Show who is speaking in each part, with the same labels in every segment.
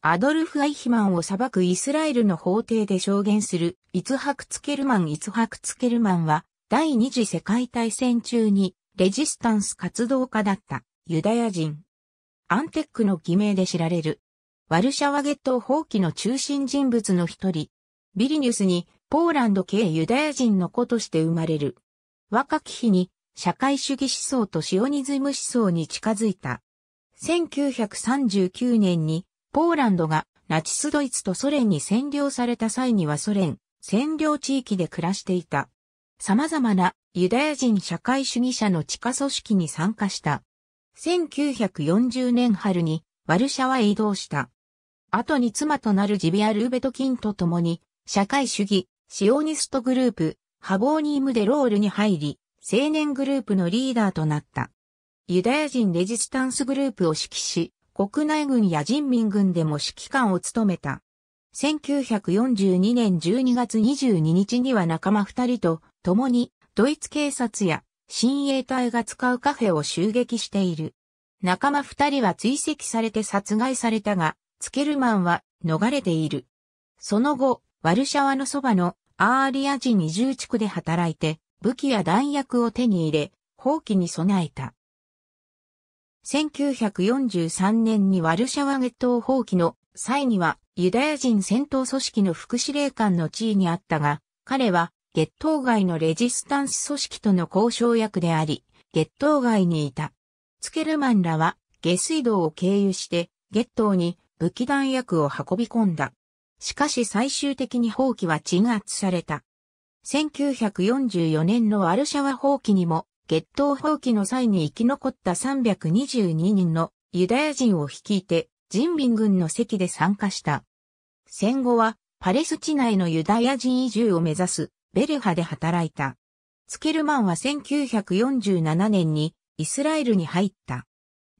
Speaker 1: アドルフ・アイヒマンを裁くイスラエルの法廷で証言するイツハク・ツケルマン・イツハク・ツケルマンは第二次世界大戦中にレジスタンス活動家だったユダヤ人。アンテックの偽名で知られる。ワルシャワゲット放棄の中心人物の一人。ビリニュスにポーランド系ユダヤ人の子として生まれる。若き日に社会主義思想とシオニズム思想に近づいた。1939年にポーランドがナチスドイツとソ連に占領された際にはソ連、占領地域で暮らしていた。様々なユダヤ人社会主義者の地下組織に参加した。1940年春にワルシャワへ移動した。後に妻となるジビア・ルーベトキンと共に、社会主義、シオニストグループ、ハボーニーム・デ・ロールに入り、青年グループのリーダーとなった。ユダヤ人レジスタンスグループを指揮し、国内軍や人民軍でも指揮官を務めた。1942年12月22日には仲間二人と共にドイツ警察や親衛隊が使うカフェを襲撃している。仲間二人は追跡されて殺害されたが、ツケルマンは逃れている。その後、ワルシャワのそばのアーリア人二重地区で働いて、武器や弾薬を手に入れ、放棄に備えた。1943年にワルシャワゲットを放棄の際にはユダヤ人戦闘組織の副司令官の地位にあったが、彼は月頭外のレジスタンス組織との交渉役であり、月頭外にいた。ツケルマンらは下水道を経由して月頭に武器弾薬を運び込んだ。しかし最終的に放棄は鎮圧された。1944年のワルシャワ放棄にも月頭放棄の際に生き残った322人のユダヤ人を率いて人民軍の席で参加した。戦後はパレスチナへのユダヤ人移住を目指すベルハで働いた。ツケルマンは1947年にイスラエルに入った。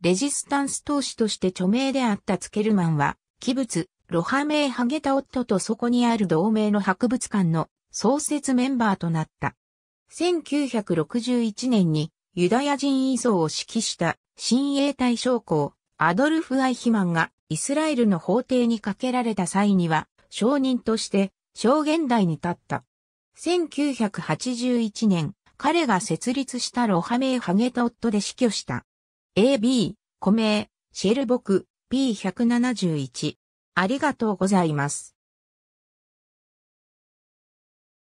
Speaker 1: レジスタンス投資として著名であったツケルマンは、器物、ロハメイハゲタ夫とそこにある同盟の博物館の創設メンバーとなった。1961年にユダヤ人移送を指揮した新英隊将校アドルフ・アイヒマンがイスラエルの法廷にかけられた際には証人として証言台に立った。1981年、彼が設立したロハメイ・ハゲトットで死去した。AB、コメイ、シェルボク、P171。ありがとうございます。